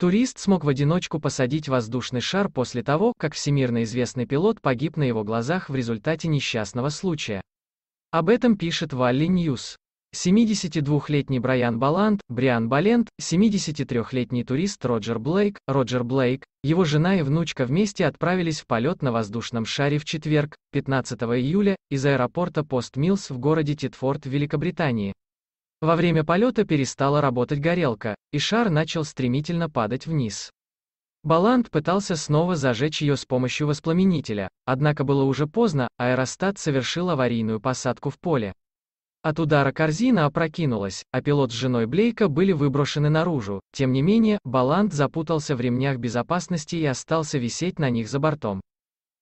Турист смог в одиночку посадить воздушный шар после того, как всемирно известный пилот погиб на его глазах в результате несчастного случая. Об этом пишет Валли Ньюс. 72-летний Брайан Баланд, Бриан Балент, 73-летний турист Роджер Блейк, Роджер Блейк, его жена и внучка вместе отправились в полет на воздушном шаре в четверг, 15 июля, из аэропорта Пост Милс в городе Титфорд, Великобритании. Во время полета перестала работать горелка, и шар начал стремительно падать вниз. Баланд пытался снова зажечь ее с помощью воспламенителя, однако было уже поздно, аэростат совершил аварийную посадку в поле. От удара корзина опрокинулась, а пилот с женой Блейка были выброшены наружу. Тем не менее, Баланд запутался в ремнях безопасности и остался висеть на них за бортом.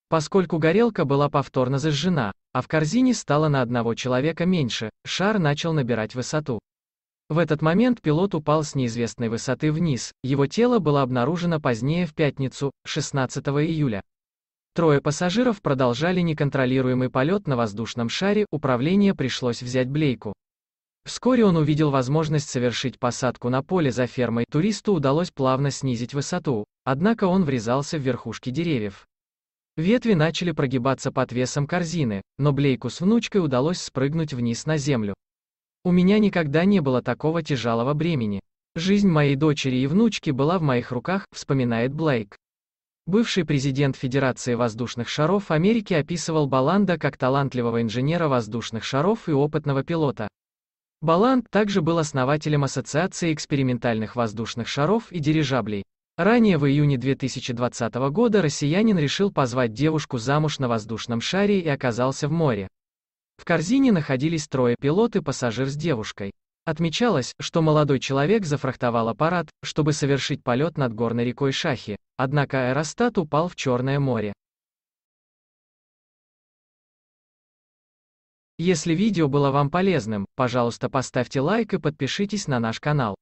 Поскольку горелка была повторно зажжена, а в корзине стало на одного человека меньше, шар начал набирать высоту. В этот момент пилот упал с неизвестной высоты вниз, его тело было обнаружено позднее в пятницу, 16 июля. Трое пассажиров продолжали неконтролируемый полет на воздушном шаре, управление пришлось взять Блейку. Вскоре он увидел возможность совершить посадку на поле за фермой, туристу удалось плавно снизить высоту, однако он врезался в верхушки деревьев. Ветви начали прогибаться под весом корзины, но Блейку с внучкой удалось спрыгнуть вниз на землю. У меня никогда не было такого тяжелого бремени. Жизнь моей дочери и внучки была в моих руках, вспоминает Блейк. Бывший президент Федерации воздушных шаров Америки описывал Баланда как талантливого инженера воздушных шаров и опытного пилота. Баланд также был основателем Ассоциации экспериментальных воздушных шаров и дирижаблей. Ранее в июне 2020 года россиянин решил позвать девушку замуж на воздушном шаре и оказался в море. В корзине находились трое пилот и пассажир с девушкой. Отмечалось, что молодой человек зафрахтовал аппарат, чтобы совершить полет над горной рекой Шахи, однако аэростат упал в Черное море. Если видео было вам полезным, пожалуйста поставьте лайк и подпишитесь на наш канал.